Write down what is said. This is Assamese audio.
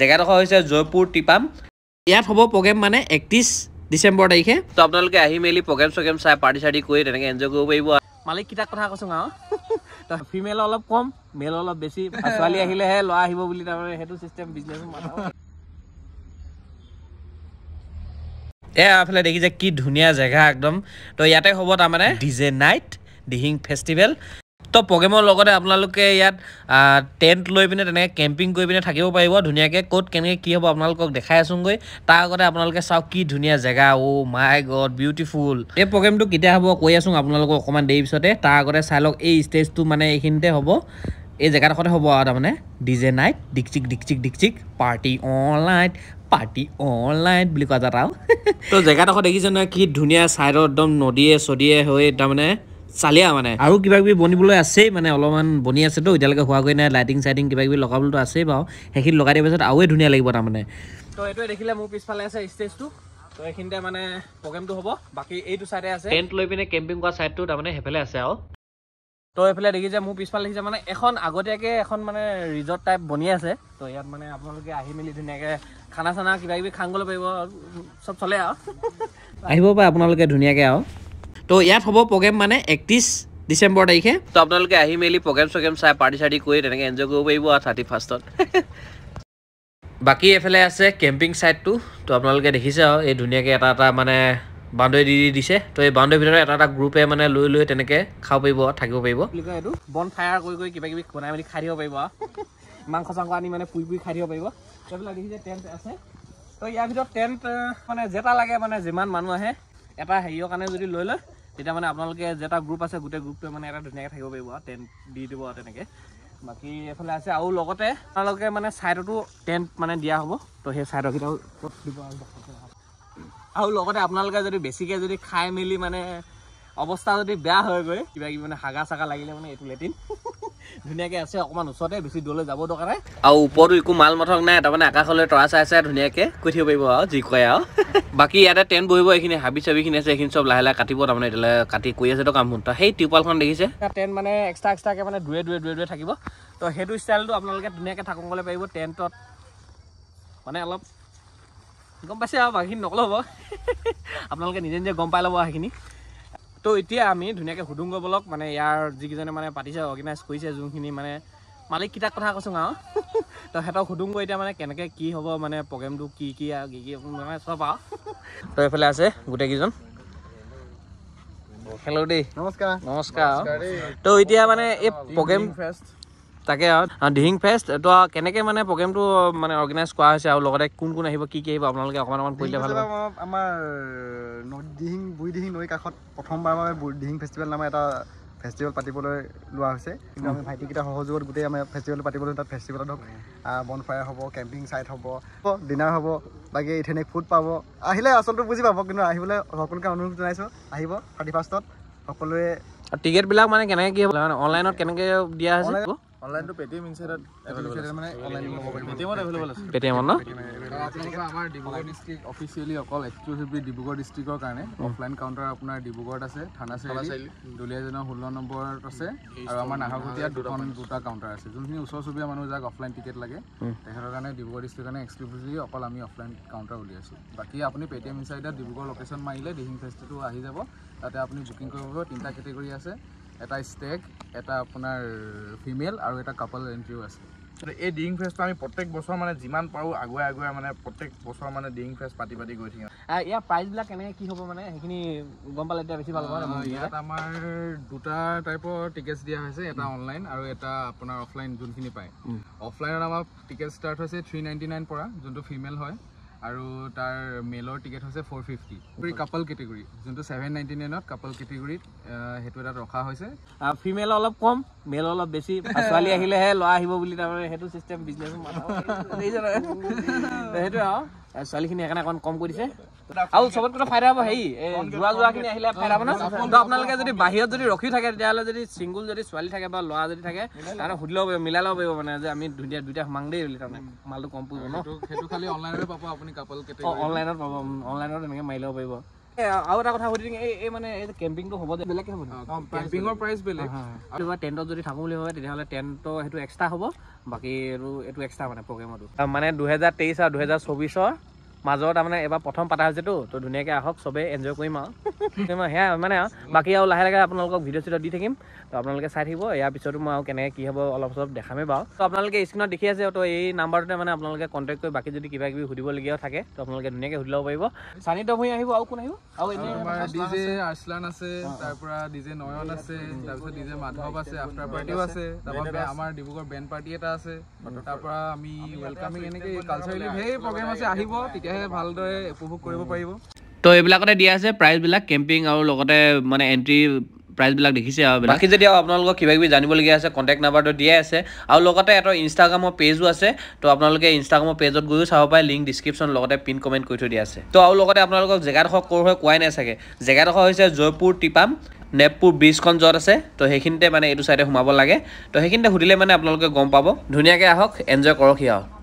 জেগাডোখৰ হৈছে জয়পুৰ টিপাম ইয়াত হ'ব প্ৰগ্ৰেম মানে একত্ৰিছ ডিচেম্বৰ তাৰিখে তো আপোনালোকে আহি মেলি প্ৰগ্ৰেম চগ্ৰেম চাই পাৰ্টি চাৰ্টি কৰি তেনেকৈ এনজয় কৰিব পাৰিব মালিক কিতাপ কথা কৈছোঁ আৰু ফিমেল অলপ কম মেল অলপ বেছি ছোৱালী আহিলেহে ল'ৰা আহিব বুলি তাৰমানে সেইটো চিষ্টেম বিজনেছ এয়া এইফালে দেখিছে কি ধুনীয়া জেগা একদম ত' ইয়াতে হ'ব তাৰমানে ডিজে নাইট দিহিং ফেষ্টিভেল তো প্ৰগ্ৰেমৰ লগতে আপোনালোকে ইয়াত টেণ্ট লৈ পিনে তেনেকৈ কেম্পিং কৰি পিনে থাকিব পাৰিব ধুনীয়াকৈ ক'ত কেনেকৈ কি হ'ব আপোনালোকক দেখাই আছোঁগৈ তাৰ আগতে আপোনালোকে চাওক কি ধুনীয়া জেগা অ' মাই গড বিউটিফুল এই প্ৰগ্ৰেমটো কেতিয়া হ'ব কৈ আছোঁ আপোনালোকক অকণমান দেৰি পিছতে তাৰ আগতে চাই লওক এই ষ্টেজটো মানে এইখিনিতে হ'ব এই জেগাডোখৰতে হ'ব আৰু তাৰমানে ডি জে নাইট ডিকচিক ডিকচিক ডিকচিক party on light party on light বুলি কোৱা যাত আৰু তো জেগাডোখৰ দেখিছে নহয় কি ধুনীয়া ছাইডৰ একদম নদীয়ে চদিয়ে হৈ তাৰমানে চালে আৰু মানে আৰু কিবা কিবি বনিবলৈ আছেই মানে অলপমান বনি আছেতো এতিয়ালৈকে হোৱাগৈ নাই লাইটিং চাইটিং কিবা কিবি লগাবলৈতো আছেই বাৰু সেইখিনি লগাই দিয়াৰ পিছত আৰুৱে ধুনীয়া লাগিব তাৰমানে তো এইটোৱে দেখিলে মোৰ পিছফালে আছে ষ্টেজটো তো এইখিনিতে মানে প্ৰগ্ৰেমটো হ'ব বাকী এইটো চাইডে আছে টেণ্ট লৈ পিনে কেম্পিং কৰা চাইডটো তাৰমানে সেইফালে আছে আৰু তো এইফালে দেখি যে মোৰ পিছফালে দেখিছে মানে এখন আগতীয়াকৈ এখন মানে ৰিজৰ্ট টাইপ বনি আছে তো ইয়াত মানে আপোনালোকে আহি মেলি ধুনীয়াকৈ খানা চানা কিবা কিবি খাঙিবলৈ পাৰিব চব চলে আৰু আহিব পাৰে আপোনালোকে ধুনীয়াকৈ আৰু তো ইয়াত হ'ব প্ৰগ্ৰেম মানে একত্ৰিছ ডিচেম্বৰ তাৰিখে তো আপোনালোকে আহি মেলি প্ৰগ্ৰেম চগ্ৰেম চাই পাৰ্টি চাৰ্টি কৰি তেনেকৈ এনজয় কৰিব পাৰিব আৰু থাৰ্টি ফাৰ্ষ্টত বাকী এফালে আছে কেম্পিং ছাইডটো তো আপোনালোকে দেখিছে আৰু এই ধুনীয়াকৈ এটা এটা মানে বান্ধৱী দি দি দিছে তো এই বান্ধৱীৰ ভিতৰত এটা এটা গ্ৰুপে মানে লৈ লৈ তেনেকৈ খাব পাৰিব আৰু থাকিব পাৰিব এইটো বন ফায়াৰ কৰি কৰি কিবা কিবি বনাই মেলি খাই দিব পাৰিব আৰু মাংস চাংস আনি মানে পুৰি পুৰি খাই দিব পাৰিব এইবিলাক দেখিছে টেণ্ট আছে তো ইয়াৰ ভিতৰত টেণ্ট মানে যেটা লাগে মানে যিমান মানুহ আহে এটা হেৰিয়ৰ কাৰণে যদি লৈ লয় তেতিয়া মানে আপোনালোকে যে এটা গ্ৰুপ আছে গোটেই গ্ৰুপটোৱে মানে এটা ধুনীয়াকৈ থাকিব পাৰিব আৰু টেণ্ট দি দিব আৰু তেনেকৈ বাকী এইফালে আছে আৰু লগতে আপোনালোকে মানে ছাইডতো টেণ্ট মানে দিয়া হ'ব তো সেই ছাইডৰকেইটাও দিব আৰু লগতে আপোনালোকে যদি বেছিকৈ যদি খাই মেলি মানে অৱস্থা যদি বেয়া হয়গৈ কিবা কিবি মানে হাগা চাগা লাগিলে মানে এইটো লেটিন ধুনীয়াকৈ আছে অকণমান ওচৰতে বেছি দূৰলৈ যাব দৰকাৰ নাই আৰু ওপৰতো একো মাল মথক নাই তাৰমানে আকাশলৈ তৰা চাই চাই ধুনীয়াকৈ কৈ থাকিব পাৰিব আৰু যি কয় আৰু বাকী ইয়াতে টেণ্ট বহিব এইখিনি হাবি চাবিখিনি আছে এইখিনি চব লাহে লাহে কাটিব তাৰমানে এতিয়ালৈ কাটি কৰি আছেতো কামবোৰ তো সেই টিউপালখন দেখিছে টেণ্ট মানে এক্সট্ৰা এক্সট্ৰাকৈ মানে দূৰে দূৰে দূৰে দূৰে থাকিব তো সেইটো ষ্টাইলটো আপোনালোকে ধুনীয়াকৈ থাকোঁ ক'লে পাৰিব টেণ্টত মানে অলপ গম পাইছে আৰু বাকীখিনি নকল হ'ব আপোনালোকে নিজে নিজে গম পাই ল'ব সেইখিনি তো এতিয়া আমি ধুনীয়াকৈ সুদুংগ বলক মানে ইয়াৰ যিকেইজনে মানে পাতিছে অৰ্গেনাইজ কৰিছে যোনখিনি মানে মালিককেইটাক কথা কৈছোঁ আৰু তো সিহঁতক সুদুংগ এতিয়া মানে কেনেকৈ কি হ'ব মানে প্ৰগ্ৰেমটো কি কি আৰু কি কি মানে চব আৰু তো এইফালে আছে গোটেইকেইজন হেল্ল' দেই নমস্কাৰ নমস্কাৰ তো এতিয়া মানে এই প্ৰগ্ৰেম ফেষ্ট তাকে আৰু ড্ৰিং ফেষ্ট তো কেনেকৈ মানে প্ৰগ্ৰেমটো মানে অৰ্গেনাইজ কৰা হৈছে আৰু লগতে কোন কোন আহিব কি কি আহিব আপোনালোকে অকণমান অকণমান কৰিলে ভাল আমাৰ নদ ডিহিং বুঢ়ী দিহিং নৈ কাষত প্ৰথমবাৰ মানে ডিহিং ফেষ্টিভেল নামে এটা ফেষ্টিভেল পাতিবলৈ লোৱা হৈছে কিন্তু আমি ভাইটিকেইটা সহযোগত গোটেই আমি ফেষ্টিভেল পাতিবলৈ তাত ফেষ্টিভেলত ধৰক বন ফায়াৰ হ'ব কেম্পিং চাইট হ'ব ডিনাৰ হ'ব বাকী ইথেনিক ফুড পাব আহিলে আচলটো বুজি পাব কিন্তু আহিবলৈ সকলোকে অনুৰোধ জনাইছোঁ আহিব থাৰ্টি ফাৰ্ষ্টত সকলোৱে টিকেটবিলাক মানে কেনেকৈ কি হ'ব মানে অনলাইনত কেনেকৈ দিয়া হৈছে অনলাইনটো পেটিএম ইনসাইডত এভেইলেবল আছে মানে অনলাইন পেটিএমত এভেইলেবল আছে পেটিএমত ন আপোনালোকে আমাৰ ডিব্ৰুগড় ডিষ্ট্ৰিক্ট অফিচিয়েলি অকল এক্সক্লুচিভলি ডিব্ৰুগড় ডিষ্ট্ৰিক্টৰ কাৰণে অফলাইন কাউণ্টাৰ আপোনাৰ ডিব্ৰুগড়ত আছে থানা চাৰিআলি দুলীয়াজানৰ ষোল্ল নম্বৰত আছে আৰু আমাৰ নাহৰকটীয়াত দুখন দুটা কাউণ্টাৰ আছে যোনখিনি ওচৰ চুবুৰীয়া মানুহ যাক অফলাইন টিকেট লাগে তেখেতৰ কাৰণে ডিব্ৰুগড় ডিষ্ট্ৰিক্টৰ কাৰণে এক্সক্লুচিভলি অকল আমি অফলাইন কাউণ্টাৰ উলিয়াইছোঁ বাকী আপুনি পেটিএম ইনচাইডত ডিব্ৰুগড় লোকেশ্যন মাৰিলে দিহিং ফেষ্টটো আহি যাব তাতে আপুনি বুকিং কৰিব পাৰিব তিনিটা কেটেগৰী আছে এটা ষ্টেক এটা আপোনাৰ ফিমেল আৰু এটা কাপল এণ্ট্ৰিও আছে এই ডিং ফেষ্টটো আমি প্ৰত্যেক বছৰ মানে যিমান পাৰোঁ আগুৱাই আগুৱাই মানে প্ৰত্যেক বছৰ মানে ডিং ফেষ্ট পাতি পাতি গৈ থাকিম ইয়াৰ প্ৰাইজবিলাক কেনেকৈ কি হ'ব মানে সেইখিনি গম পালে এতিয়া বেছি ভাল হ'ব ইয়াত আমাৰ দুটা টাইপৰ টিকেটছ দিয়া হৈছে এটা অনলাইন আৰু এটা আপোনাৰ অফলাইন যোনখিনি পায় অফলাইনত আমাৰ টিকেট ষ্টাৰ্ট হৈছে থ্ৰী নাইণ্টি নাইন পৰা যোনটো ফিমেল হয় আৰু তাৰ মেলৰ টিকেট হৈছে ফ'ৰ ফিফটি গোটেই কাপল কেটেগৰী যোনটো ছেভেন নাইণ্টি নাইনত কাপল কেটেগৰীত সেইটো এটা ৰখা হৈছে ফিমেল অলপ কম মেল অলপ বেছি ছোৱালী আহিলেহে ল'ৰা আহিব বুলি তাৰমানে সেইটো চিষ্টেম বিজনেছ সেইটোৱে আৰু ছোৱালীখিনি এখানে অকণ কম কৰি দিছে আৰু চবতকৈ ফাইদা হ'ব হেৰি যোৱা যোৱাখিনি আহিলে ফাইদা হ'ব ন কিন্তু আপোনালোকে যদি বাহিৰত যদি ৰখি থাকে তেতিয়াহ'লে যদি ছিংগুল যদি ছোৱালী থাকে বা ল'ৰা যদি থাকে তাহাঁতে সুধি ল'ব পাৰিব মিলাই ল'ব পাৰিব মানে যে আমি দুইটা দুইটা সোমাং দেই বুলি তাৰমানে মালটো কম পৰিব ন সেইটো খালি অনলাইনতে পাব আপুনি কাপোৰ অনলাইনত পাব অনলাইনত এনেকৈ মাৰি ল'ব পাৰিব আৰু এটা কথা সুধি দিওঁ এই এই মানে এই কেম্পিংটো হ'ব যে বেলেগকৈ হ'ব কেম্পিঙৰ প্ৰাইচ বেলেগ কিবা টেণ্টত যদি থাকোঁ বুলি ভাবে তেতিয়াহ'লে টেণ্টৰ সেইটো এক্সট্ৰা হ'ব বাকী এইটো এইটো এক্সট্ৰা মানে প্ৰগ্ৰেমতো মানে দুহেজাৰ তেইছ আৰু দুহেজাৰ চৌবিছৰ মাজৰ তাৰমানে এবাৰ প্ৰথম পতা হৈছেতো তো ধুনীয়াকৈ আহক চবেই এনজয় কৰিম আৰু মই সেয়া মানে আৰু বাকী আৰু লাহে লাহে আপোনালোকক ভিডিঅ' চিডিঅ' দি থাকিম তো আপোনালোকে চাই থাকিব ইয়াৰ পিছতো মই আৰু কেনেকৈ কি হ'ব অলপ চলপ দেখামেই বাৰু তো আপোনালোকে স্ক্ৰীণত দেখি আছে তো এই নাম্বাৰটোতে মানে আপোনালোকে কণ্টেক্ট কৰি বাকী যদি কিবা কিবি সুধিবলগীয়াও থাকে তো আপোনালোকে ধুনীয়াকৈ সুধি ল'ব পাৰিব চানি দভি আহিব আৰু কোন আহিব আৰু এনেই আমাৰ ডি আৰ্চলান আছে তাৰপৰা ডি জে নয়ন আছে তাৰপিছত ডি জে মাধৱ আছে আফটাৰ পাৰ্টিও আছে তাৰপৰা আমাৰ ডিব্ৰুগড় বেণ্ড পাৰ্টি এটা আছে তাৰপৰা আমি ৱেলকামিং এনেকৈ কালচাৰেলি সেই প্ৰগ্ৰেম আছে আহিব তেতিয়াহে ভালদৰে উপভোগ কৰিব পাৰিব তো এইবিলাকতে দিয়া আছে প্ৰাইজবিলাক কেম্পিং আৰু লগতে মানে এণ্ট্ৰি প্ৰাইজবিলাক দেখিছে আৰু বাকী যদি আৰু আপোনালোকক কিবি জানিবলগীয়া আছে কণ্টেক্ট নাম্বাৰটো দিয়াই আছে আৰু লগতে এটা ইনষ্টাগ্ৰামৰ পেজো আছে তো আপোনালোকে ইনষ্টাগ্ৰামৰ পেজত গৈও চাব পাৰে লিংক ডিছক্ৰিপশ্যন লগতে পিন কমেণ্ট কৰি থৈ দিয়া আছে তো আৰু লগতে আপোনালোকক জেগাডোখৰ ক'ৰ হয় কোৱাই নাই চাগে জেগাডোখৰ হৈছে জয়পুৰ টিপাম নেপুৰ ব্ৰিজখন য'ত আছে তো সেইখিনিতে মানে এইটো চাইডে সোমাব লাগে তো সেইখিনিতে সুধিলে মানে আপোনালোকে গম পাব ধুনীয়াকৈ আহক এনজয় কৰক সি আৰু